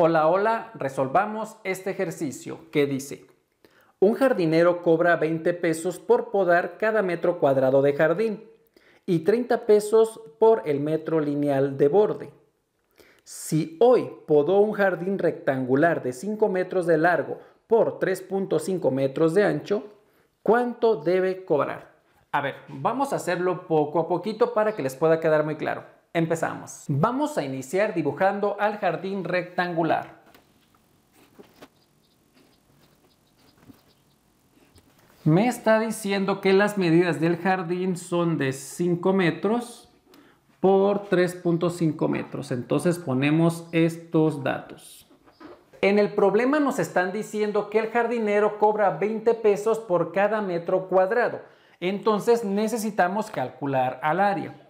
Hola, hola, resolvamos este ejercicio que dice, un jardinero cobra 20 pesos por podar cada metro cuadrado de jardín y 30 pesos por el metro lineal de borde. Si hoy podó un jardín rectangular de 5 metros de largo por 3.5 metros de ancho, ¿cuánto debe cobrar? A ver, vamos a hacerlo poco a poquito para que les pueda quedar muy claro. Empezamos. Vamos a iniciar dibujando al jardín rectangular. Me está diciendo que las medidas del jardín son de 5 metros por 3.5 metros. Entonces ponemos estos datos. En el problema nos están diciendo que el jardinero cobra 20 pesos por cada metro cuadrado. Entonces necesitamos calcular al área.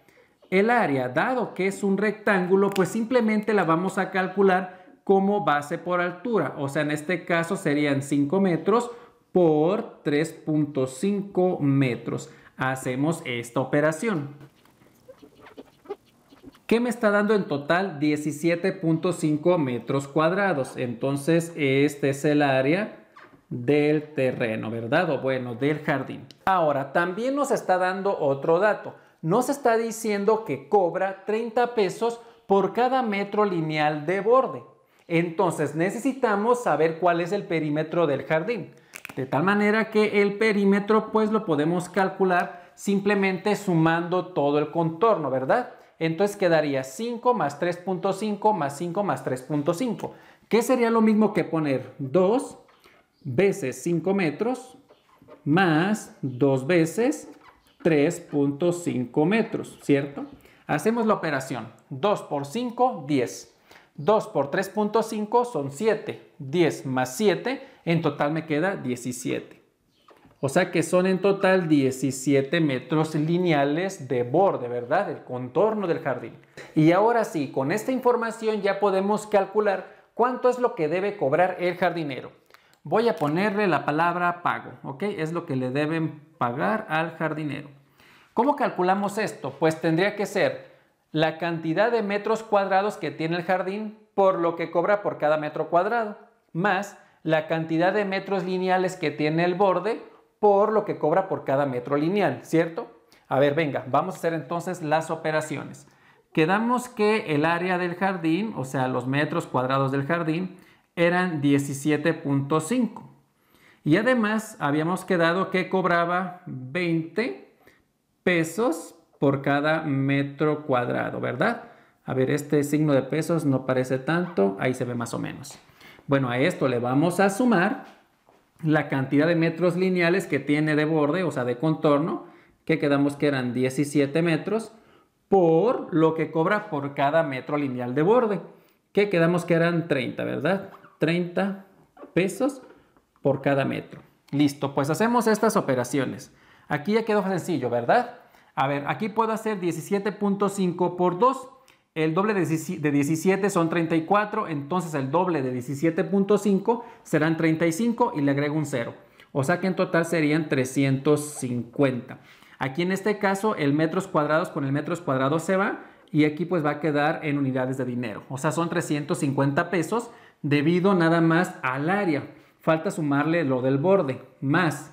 El área, dado que es un rectángulo, pues simplemente la vamos a calcular como base por altura. O sea, en este caso serían 5 metros por 3.5 metros. Hacemos esta operación. ¿Qué me está dando en total? 17.5 metros cuadrados. Entonces, este es el área del terreno, ¿verdad? O bueno, del jardín. Ahora, también nos está dando otro dato nos está diciendo que cobra 30 pesos por cada metro lineal de borde. Entonces necesitamos saber cuál es el perímetro del jardín. De tal manera que el perímetro pues lo podemos calcular simplemente sumando todo el contorno, ¿verdad? Entonces quedaría 5 más 3.5 más 5 más 3.5, que sería lo mismo que poner 2 veces 5 metros más 2 veces 3.5 metros, ¿cierto? Hacemos la operación. 2 por 5, 10. 2 por 3.5 son 7. 10 más 7, en total me queda 17. O sea que son en total 17 metros lineales de borde, ¿verdad? El contorno del jardín. Y ahora sí, con esta información ya podemos calcular cuánto es lo que debe cobrar el jardinero. Voy a ponerle la palabra pago, ¿ok? Es lo que le deben pagar al jardinero. ¿Cómo calculamos esto? Pues tendría que ser la cantidad de metros cuadrados que tiene el jardín por lo que cobra por cada metro cuadrado, más la cantidad de metros lineales que tiene el borde por lo que cobra por cada metro lineal, ¿cierto? A ver, venga, vamos a hacer entonces las operaciones. Quedamos que el área del jardín, o sea, los metros cuadrados del jardín, eran 17.5. Y además habíamos quedado que cobraba 20 pesos por cada metro cuadrado, ¿verdad? A ver, este signo de pesos no parece tanto, ahí se ve más o menos. Bueno, a esto le vamos a sumar la cantidad de metros lineales que tiene de borde, o sea, de contorno, que quedamos que eran 17 metros, por lo que cobra por cada metro lineal de borde, que quedamos que eran 30, ¿verdad? 30 pesos por cada metro. Listo, pues hacemos estas operaciones. Aquí ya quedó sencillo, ¿verdad? A ver, aquí puedo hacer 17.5 por 2. El doble de 17 son 34, entonces el doble de 17.5 serán 35 y le agrego un 0. O sea que en total serían 350. Aquí en este caso el metros cuadrados con el metros cuadrados se va y aquí pues va a quedar en unidades de dinero. O sea, son 350 pesos debido nada más al área. Falta sumarle lo del borde, más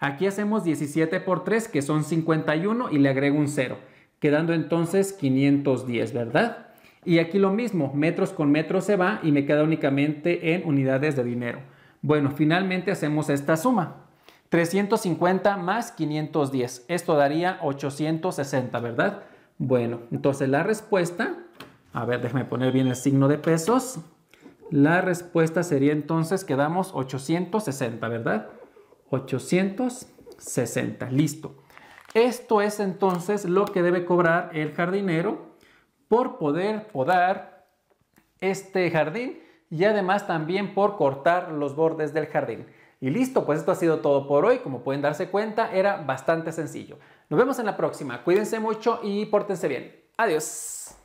Aquí hacemos 17 por 3, que son 51, y le agrego un 0, quedando entonces 510, ¿verdad? Y aquí lo mismo, metros con metros se va y me queda únicamente en unidades de dinero. Bueno, finalmente hacemos esta suma. 350 más 510. Esto daría 860, ¿verdad? Bueno, entonces la respuesta, a ver, déjame poner bien el signo de pesos. La respuesta sería entonces que damos 860, ¿verdad? 860. Listo. Esto es entonces lo que debe cobrar el jardinero por poder podar este jardín y además también por cortar los bordes del jardín. Y listo, pues esto ha sido todo por hoy. Como pueden darse cuenta, era bastante sencillo. Nos vemos en la próxima. Cuídense mucho y pórtense bien. Adiós.